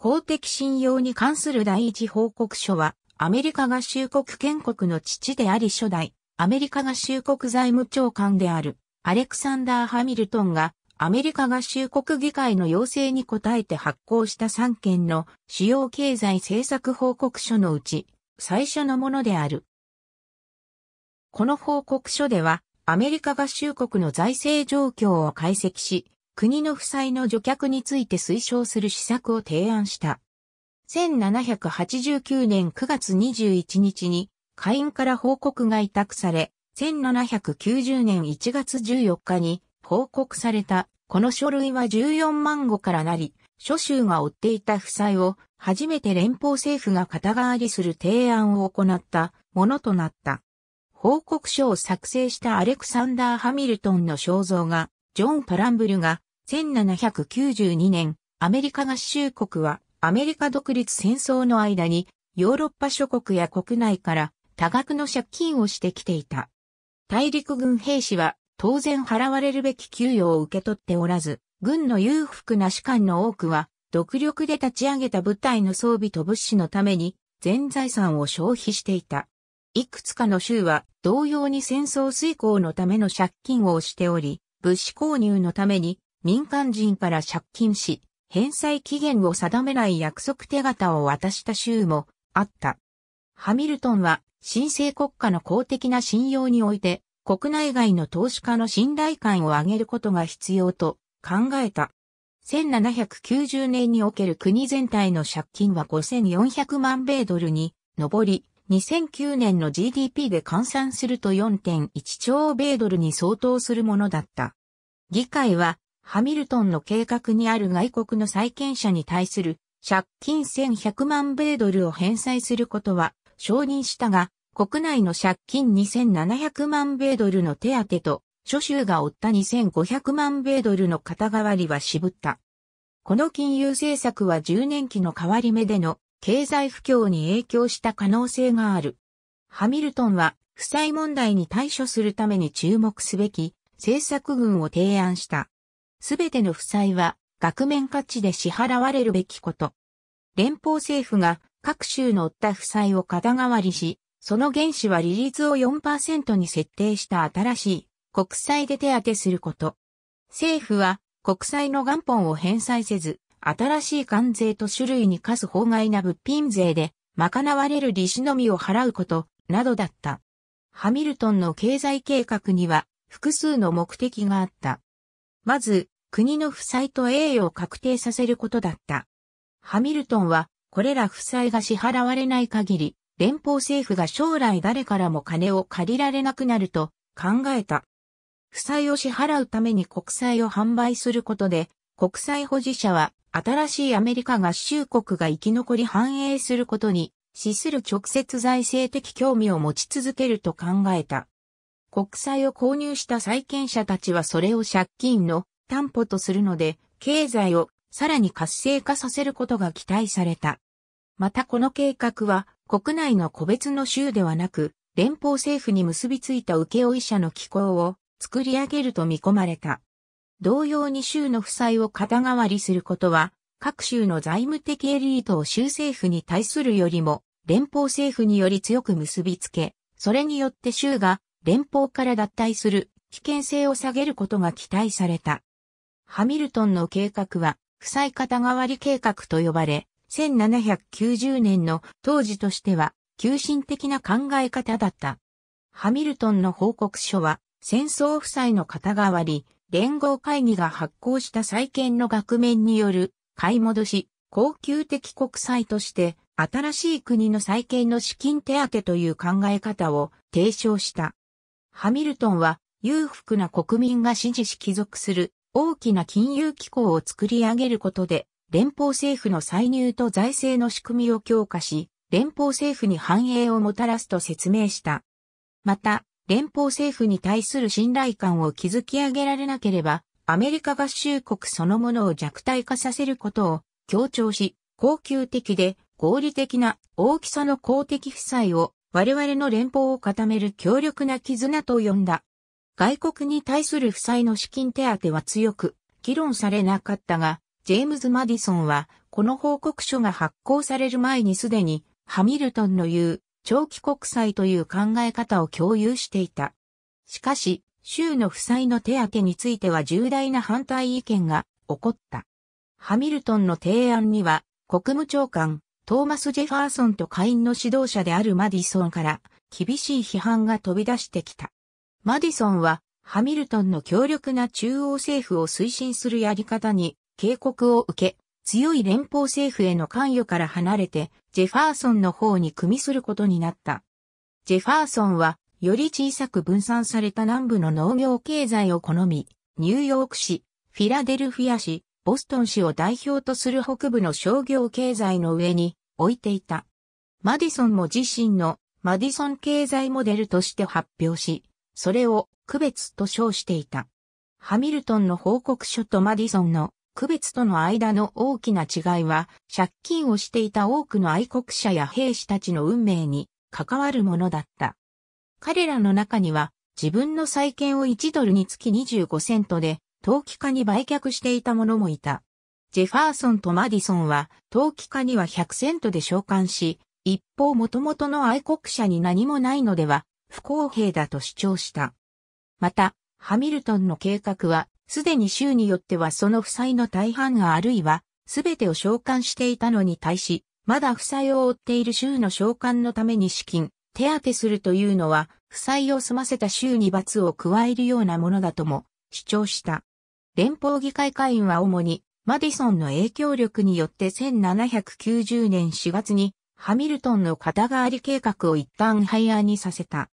公的信用に関する第一報告書は、アメリカ合衆国建国の父であり初代、アメリカ合衆国財務長官である、アレクサンダー・ハミルトンが、アメリカ合衆国議会の要請に応えて発行した3件の主要経済政策報告書のうち、最初のものである。この報告書では、アメリカ合衆国の財政状況を解析し、国の負債の除却について推奨する施策を提案した。1789年9月21日に会員から報告が委託され、1790年1月14日に報告されたこの書類は14万語からなり、諸州が追っていた負債を初めて連邦政府が肩代わりする提案を行ったものとなった。報告書を作成したアレクサンダー・ハミルトンの肖像が、ジョン・パランブルが1792年、アメリカ合衆国はアメリカ独立戦争の間にヨーロッパ諸国や国内から多額の借金をしてきていた。大陸軍兵士は当然払われるべき給与を受け取っておらず、軍の裕福な士官の多くは独力で立ち上げた部隊の装備と物資のために全財産を消費していた。いくつかの州は同様に戦争遂行のための借金をしており、物資購入のために民間人から借金し、返済期限を定めない約束手形を渡した州もあった。ハミルトンは新生国家の公的な信用において国内外の投資家の信頼感を上げることが必要と考えた。1790年における国全体の借金は5400万米ドルに上り、2009年の GDP で換算すると4.1兆米ドルに相当するものだった。議会はハミルトンの計画にある外国の債権者に対する借金1100万米ドルを返済することは承認したが、国内の借金2700万米ドルの手当と、諸州が負った2500万米ドルの肩代わりは渋った。この金融政策は10年期の変わり目での経済不況に影響した可能性がある。ハミルトンは、負債問題に対処するために注目すべき政策群を提案した。すべての負債は額面価値で支払われるべきこと。連邦政府が各州の負った負債を肩代わりし、その原資は利率を4%に設定した新しい国債で手当てすること。政府は国債の元本を返済せず、新しい関税と種類に課す法外な物品税で賄われる利子のみを払うこと、などだった。ハミルトンの経済計画には複数の目的があった。まず、国の負債と栄誉を確定させることだった。ハミルトンは、これら負債が支払われない限り、連邦政府が将来誰からも金を借りられなくなると考えた。負債を支払うために国債を販売することで、国債保持者は新しいアメリカ合衆国が生き残り繁栄することに資する直接財政的興味を持ち続けると考えた。国債を購入した債権者たちはそれを借金の担保とするので、経済をさらに活性化させることが期待された。またこの計画は国内の個別の州ではなく、連邦政府に結びついた請負者の機構を作り上げると見込まれた。同様に州の負債を肩代わりすることは、各州の財務的エリートを州政府に対するよりも、連邦政府により強く結びつけ、それによって州が連邦から脱退する危険性を下げることが期待された。ハミルトンの計画は、負債肩代わり計画と呼ばれ、1790年の当時としては、急進的な考え方だった。ハミルトンの報告書は、戦争負債の肩代わり、連合会議が発行した債建の額面による買い戻し、高級的国債として、新しい国の債建の資金手当という考え方を提唱した。ハミルトンは裕福な国民が支持し帰属する大きな金融機構を作り上げることで、連邦政府の歳入と財政の仕組みを強化し、連邦政府に繁栄をもたらすと説明した。また、連邦政府に対する信頼感を築き上げられなければ、アメリカ合衆国そのものを弱体化させることを強調し、恒久的で合理的な大きさの公的負債を我々の連邦を固める強力な絆と呼んだ。外国に対する負債の資金手当は強く、議論されなかったが、ジェームズ・マディソンは、この報告書が発行される前にすでに、ハミルトンの言う、長期国債という考え方を共有していた。しかし、州の負債の手当については重大な反対意見が起こった。ハミルトンの提案には、国務長官、トーマス・ジェファーソンと会員の指導者であるマディソンから厳しい批判が飛び出してきた。マディソンはハミルトンの強力な中央政府を推進するやり方に警告を受け、強い連邦政府への関与から離れて、ジェファーソンの方に組みすることになった。ジェファーソンは、より小さく分散された南部の農業経済を好み、ニューヨーク市、フィラデルフィア市、ボストン市を代表とする北部の商業経済の上に、置いていた。マディソンも自身のマディソン経済モデルとして発表し、それを区別と称していた。ハミルトンの報告書とマディソンの区別との間の大きな違いは、借金をしていた多くの愛国者や兵士たちの運命に関わるものだった。彼らの中には、自分の債建を1ドルにつき25セントで、投機家に売却していた者もいた。ジェファーソンとマディソンは、投機家には100セントで召喚し、一方元々の愛国者に何もないのでは、不公平だと主張した。また、ハミルトンの計画は、すでに州によってはその負債の大半があるいは、すべてを召喚していたのに対し、まだ負債を負っている州の召喚のために資金、手当てするというのは、負債を済ませた州に罰を加えるようなものだとも主張した。連邦議会会員は主にマディソンの影響力によって1790年4月にハミルトンの肩代わり計画を一旦廃案にさせた。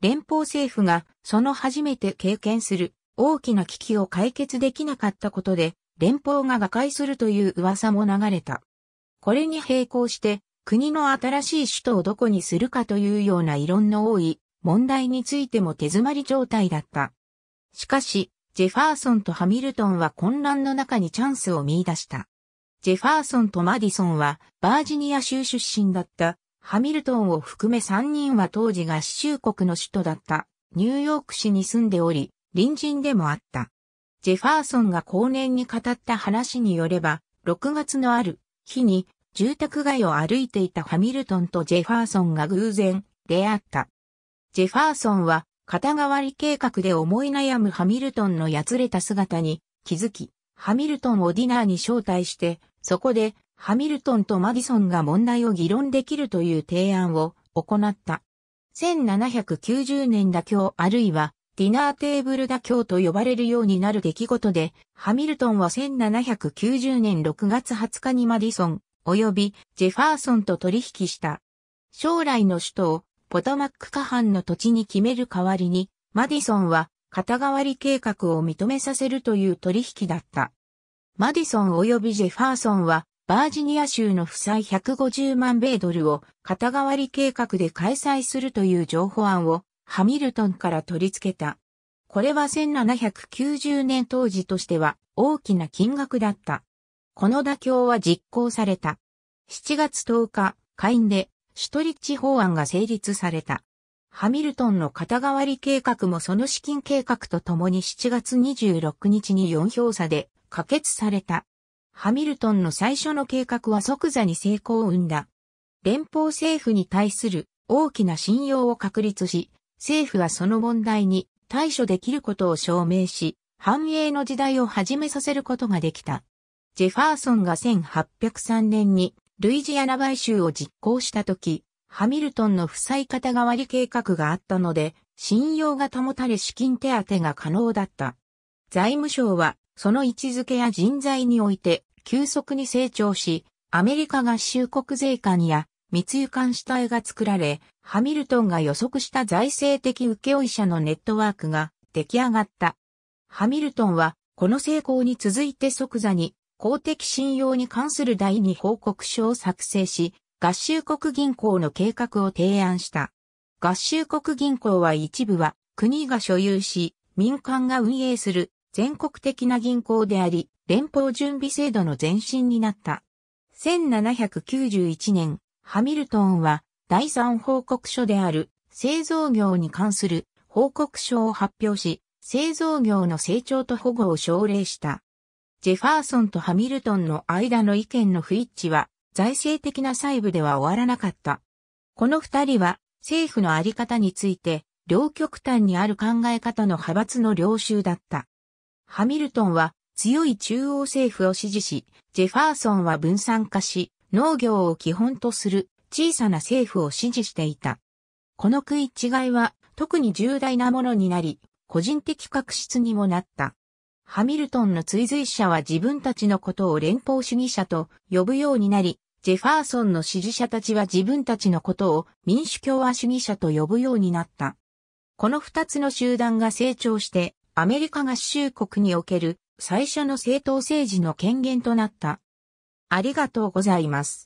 連邦政府がその初めて経験する大きな危機を解決できなかったことで連邦が瓦解するという噂も流れた。これに並行して国の新しい首都をどこにするかというような異論の多い問題についても手詰まり状態だった。しかし、ジェファーソンとハミルトンは混乱の中にチャンスを見出した。ジェファーソンとマディソンはバージニア州出身だったハミルトンを含め3人は当時合衆国の首都だったニューヨーク市に住んでおり、隣人でもあった。ジェファーソンが後年に語った話によれば、6月のある日に住宅街を歩いていたハミルトンとジェファーソンが偶然出会った。ジェファーソンは肩代わり計画で思い悩むハミルトンのやつれた姿に気づき、ハミルトンをディナーに招待して、そこでハミルトンとマディソンが問題を議論できるという提案を行った。1790年妥協あるいはディナーテーブル妥協と呼ばれるようになる出来事で、ハミルトンは1790年6月20日にマディソン、及びジェファーソンと取引した。将来の首都をポトマック下半の土地に決める代わりに、マディソンは肩代わり計画を認めさせるという取引だった。マディソン及びジェファーソンは、バージニア州の負債150万米ドルを肩代わり計画で開催するという情報案をハミルトンから取り付けた。これは1790年当時としては大きな金額だった。この妥協は実行された。7月10日、会員でシュトリッチ法案が成立された。ハミルトンの肩代わり計画もその資金計画とともに7月26日に4票差で可決された。ハミルトンの最初の計画は即座に成功を生んだ。連邦政府に対する大きな信用を確立し、政府はその問題に対処できることを証明し、繁栄の時代を始めさせることができた。ジェファーソンが1803年にルイジアナ買収を実行した時、ハミルトンの負債肩代わり計画があったので、信用が保たれ資金手当が可能だった。財務省は、その位置づけや人材において、急速に成長し、アメリカ合衆国税関や密輸関主体が作られ、ハミルトンが予測した財政的請負者のネットワークが出来上がった。ハミルトンは、この成功に続いて即座に公的信用に関する第二報告書を作成し、合衆国銀行の計画を提案した。合衆国銀行は一部は国が所有し、民間が運営する全国的な銀行であり、連邦準備制度の前身になった。1791年、ハミルトンは第三報告書である製造業に関する報告書を発表し、製造業の成長と保護を奨励した。ジェファーソンとハミルトンの間の意見の不一致は、財政的な細部では終わらなかった。この二人は、政府のあり方について、両極端にある考え方の派閥の領袖だった。ハミルトンは強い中央政府を支持し、ジェファーソンは分散化し、農業を基本とする小さな政府を支持していた。この食い違いは特に重大なものになり、個人的確執にもなった。ハミルトンの追随者は自分たちのことを連邦主義者と呼ぶようになり、ジェファーソンの支持者たちは自分たちのことを民主共和主義者と呼ぶようになった。この二つの集団が成長して、アメリカ合衆国における最初の政党政治の権限となった。ありがとうございます。